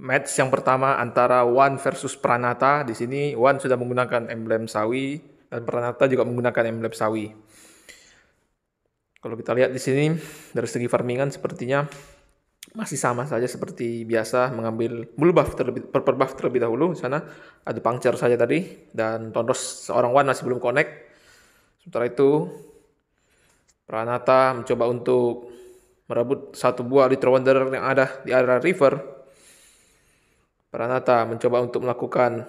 match yang pertama antara One versus Pranata. Di sini One sudah menggunakan emblem sawi dan Pranata juga menggunakan emblem sawi. Kalau kita lihat di sini dari segi farmingan sepertinya masih sama saja seperti biasa mengambil bulu buff terlebih, purple buff terlebih dahulu di sana ada pangcer saja tadi dan Tondos seorang One masih belum connect. Sementara itu Pranata mencoba untuk merebut satu buah Little Wonder yang ada di area river Pranata mencoba untuk melakukan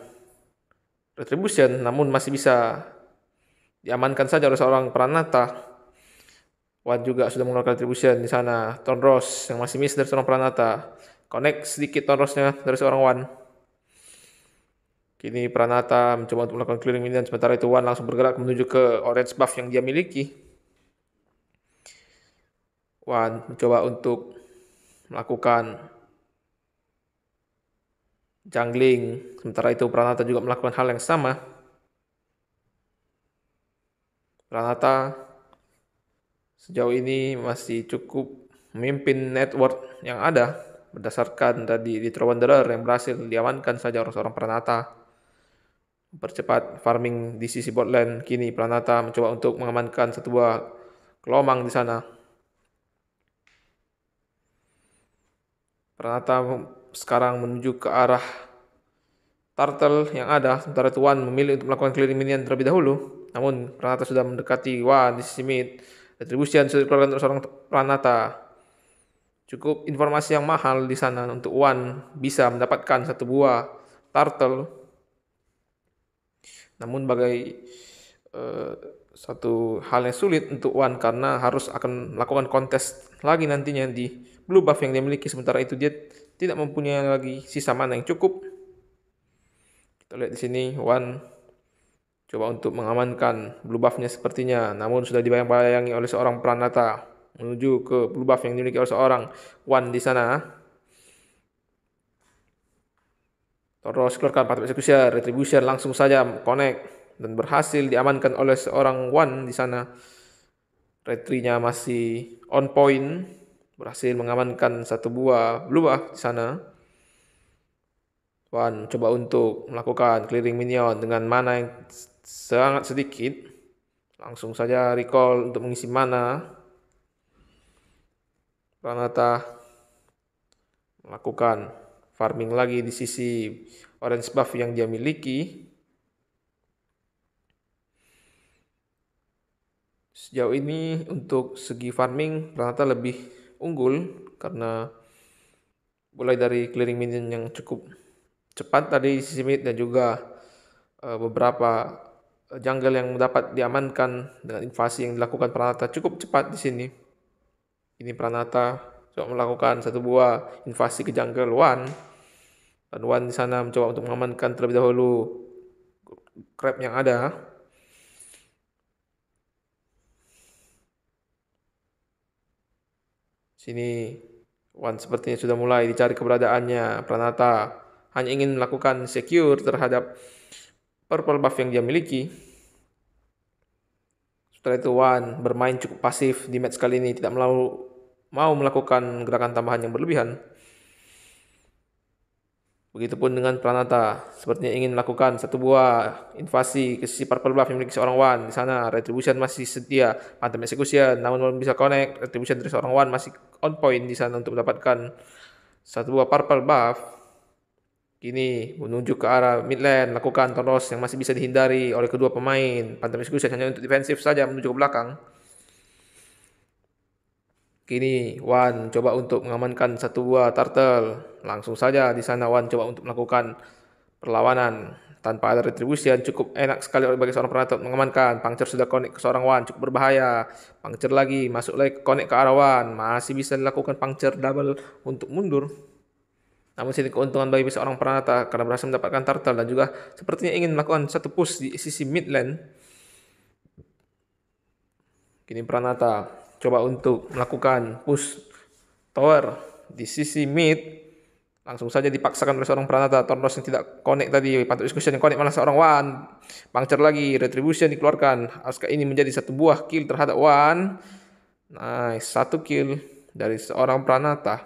retribution namun masih bisa diamankan saja oleh seorang Pranata. Wan juga sudah mengeluarkan retribution di sana. Tonros yang masih miss dari seorang Pranata. Connect sedikit Tonrosnya dari seorang Wan. Kini Pranata mencoba untuk melakukan clearing minion sementara itu Wan langsung bergerak menuju ke orange buff yang dia miliki. Wan mencoba untuk melakukan jungling. Sementara itu Pranata juga melakukan hal yang sama. Pranata sejauh ini masih cukup memimpin network yang ada berdasarkan tadi di Wanderer yang berhasil diamankan saja orang seorang Pranata. Percepat farming di sisi Botland. kini Pranata mencoba untuk mengamankan sebuah buah kelomang di sana. Pranata sekarang menuju ke arah turtle yang ada, sementara Tuan memilih untuk melakukan clearing minion terlebih dahulu. Namun Ranata sudah mendekati Wan di sisi mid. Retribution yang sudah dikeluarkan untuk seorang Ranata. Cukup informasi yang mahal di sana untuk Wan bisa mendapatkan satu buah turtle. Namun bagai uh, satu hal yang sulit untuk Wan karena harus akan melakukan kontes lagi nantinya di blue buff yang dia miliki sementara itu dia tidak mempunyai lagi sisa mana yang cukup. Kita lihat di sini Wan coba untuk mengamankan blue buff-nya sepertinya, namun sudah dibayang-bayangi oleh seorang pranata menuju ke blue buff yang dimiliki oleh seorang Wan di sana. Terus keluarkan patrol execution, retribution langsung saja connect dan berhasil diamankan oleh seorang Wan di sana. Retrinya masih on point berhasil mengamankan satu buah blubah di sana. Wan coba untuk melakukan clearing minion dengan mana yang sangat sedikit. Langsung saja recall untuk mengisi mana. Pranata melakukan farming lagi di sisi orange buff yang dia miliki. Sejauh ini untuk segi farming Pranata lebih unggul karena mulai dari clearing minion yang cukup cepat tadi sisi mid dan juga eh, beberapa eh, jungle yang dapat diamankan dengan invasi yang dilakukan Pranata cukup cepat di sini. Ini Pranata coba melakukan satu buah invasi ke jungle one Dan one di sana mencoba untuk mengamankan terlebih dahulu crab yang ada. Sini Wan sepertinya sudah mulai dicari keberadaannya. Pranata hanya ingin melakukan secure terhadap purple buff yang dia miliki. Setelah itu Wan bermain cukup pasif di match kali ini tidak melalu, mau melakukan gerakan tambahan yang berlebihan. Begitupun dengan Pranata, sepertinya ingin melakukan satu buah invasi ke sisi purple buff yang memiliki seorang Wan. Di sana Retribution masih setia Phantom Execution, namun belum bisa connect. Retribution dari seorang Wan masih on point di sana untuk mendapatkan satu buah purple buff. Kini menuju ke arah mid lakukan Toros yang masih bisa dihindari oleh kedua pemain. Phantom Execution hanya untuk defensif saja menuju ke belakang. Kini Wan coba untuk mengamankan satu buah turtle. Langsung saja di sana Wan coba untuk melakukan perlawanan. Tanpa ada retribusi yang cukup enak sekali bagi seorang penatut mengamankan. Pangcer sudah connect ke seorang Wan, cukup berbahaya. Pangcer lagi, masuk lagi connect ke arah Wan. Masih bisa dilakukan pangcer double untuk mundur. Namun sini keuntungan bagi seorang Pranata karena berhasil mendapatkan turtle dan juga sepertinya ingin melakukan satu push di sisi mid lane. Kini Pranata coba untuk melakukan push tower di sisi mid langsung saja dipaksakan oleh seorang Pranata Tornos yang tidak connect tadi pantau Discussion yang connect malah seorang Wan Pangcer lagi Retribution dikeluarkan Aska ini menjadi satu buah kill terhadap Wan nice satu kill dari seorang Pranata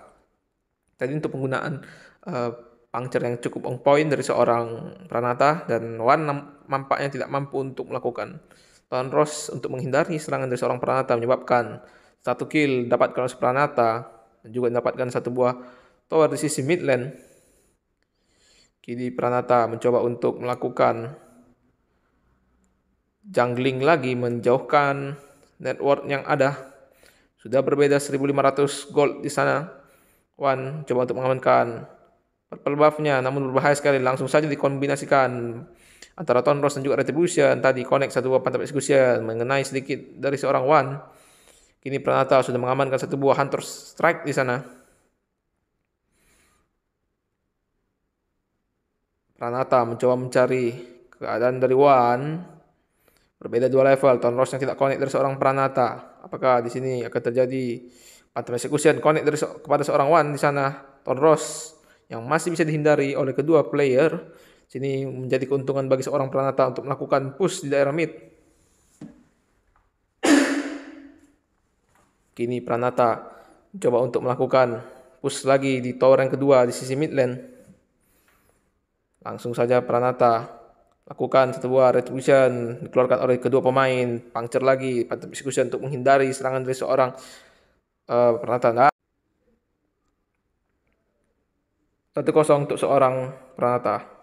tadi untuk penggunaan uh, eh, Pangcer yang cukup on point dari seorang Pranata dan Wan nampaknya tidak mampu untuk melakukan Tuan Ross untuk menghindari serangan dari seorang Pranata menyebabkan satu kill dapat Kronos Pranata dan juga mendapatkan satu buah tower di sisi mid lane. Kini Pranata mencoba untuk melakukan jungling lagi menjauhkan network yang ada. Sudah berbeda 1500 gold di sana. Wan coba untuk mengamankan purple buffnya namun berbahaya sekali langsung saja dikombinasikan antara Tonros dan juga Retribution tadi connect satu buah pantai execution mengenai sedikit dari seorang Wan kini Pranata sudah mengamankan satu buah Hunter Strike di sana Pranata mencoba mencari keadaan dari Wan berbeda dua level Tonros yang tidak connect dari seorang Pranata apakah di sini akan terjadi pantai execution connect dari se kepada seorang Wan di sana Tonros yang masih bisa dihindari oleh kedua player Sini menjadi keuntungan bagi seorang pranata untuk melakukan push di daerah mid. Kini pranata coba untuk melakukan push lagi di tower yang kedua di sisi mid lane. Langsung saja pranata lakukan sebuah retribution dikeluarkan oleh kedua pemain puncture lagi panther execution untuk menghindari serangan dari seorang uh, eh, pranata nah. satu kosong untuk seorang pranata